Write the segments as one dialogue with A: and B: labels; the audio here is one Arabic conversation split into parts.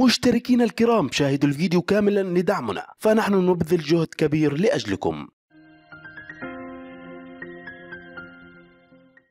A: مشتركين الكرام شاهدوا الفيديو كاملا لدعمنا فنحن نبذل جهد كبير لأجلكم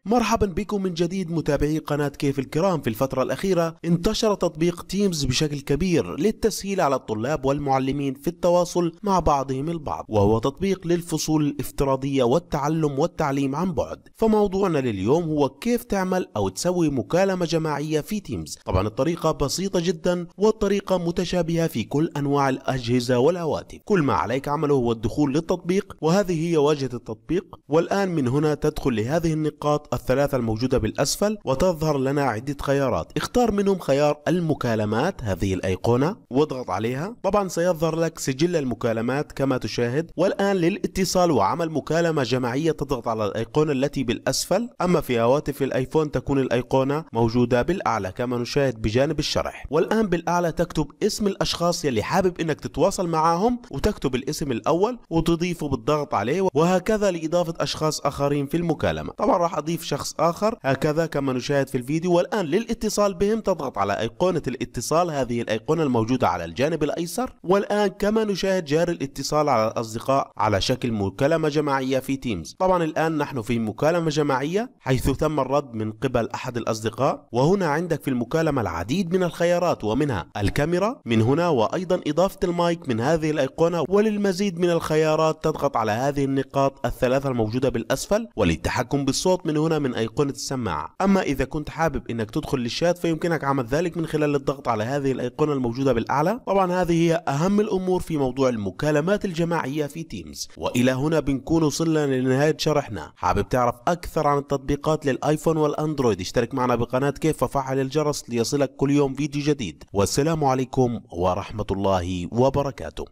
A: مرحبا بكم من جديد متابعي قناة كيف الكرام في الفترة الأخيرة انتشر تطبيق تيمز بشكل كبير للتسهيل على الطلاب والمعلمين في التواصل مع بعضهم البعض وهو تطبيق للفصول الافتراضية والتعلم والتعليم عن بعد فموضوعنا لليوم هو كيف تعمل أو تسوي مكالمة جماعية في تيمز طبعا الطريقة بسيطة جدا والطريقة متشابهة في كل أنواع الأجهزة والهواتف كل ما عليك عمله هو الدخول للتطبيق وهذه هي واجهة التطبيق والآن من هنا تدخل لهذه النقاط الثلاثة الموجودة بالأسفل وتظهر لنا عدة خيارات اختار منهم خيار المكالمات هذه الأيقونة واضغط عليها طبعا سيظهر لك سجل المكالمات كما تشاهد والآن للاتصال وعمل مكالمة جماعية تضغط على الأيقونة التي بالأسفل أما في هواتف الآيفون تكون الأيقونة موجودة بالأعلى كما نشاهد بجانب الشرح والآن بالأعلى تكتب اسم الأشخاص يلي حابب أنك تتواصل معهم وتكتب الاسم الأول وتضيفه بالضغط عليه وهكذا لإضافة أشخاص آخرين في المكالمة طبعا راح أضيف شخص آخر هكذا كما نشاهد في الفيديو والآن للاتصال بهم تضغط على أيقونة الاتصال هذه الأيقونة الموجودة على الجانب الأيسر والآن كما نشاهد جار الاتصال على الأصدقاء على شكل مكالمة جماعية في تيمز طبعا الآن نحن في مكالمة جماعية حيث تم الرد من قبل أحد الأصدقاء وهنا عندك في المكالمة العديد من الخيارات ومنها الكاميرا من هنا وأيضا إضافة المايك من هذه الأيقونة وللمزيد من الخيارات تضغط على هذه النقاط الثلاثة الموجودة بالأسفل وللتحكم بالصوت من هنا من أيقونة السماعة أما إذا كنت حابب أنك تدخل للشات فيمكنك عمل ذلك من خلال الضغط على هذه الأيقونة الموجودة بالأعلى طبعا هذه هي أهم الأمور في موضوع المكالمات الجماعية في تيمز وإلى هنا بنكون وصلنا لنهاية شرحنا حابب تعرف أكثر عن التطبيقات للآيفون والأندرويد اشترك معنا بقناة كيف وفعل الجرس ليصلك كل يوم فيديو جديد والسلام عليكم ورحمة الله وبركاته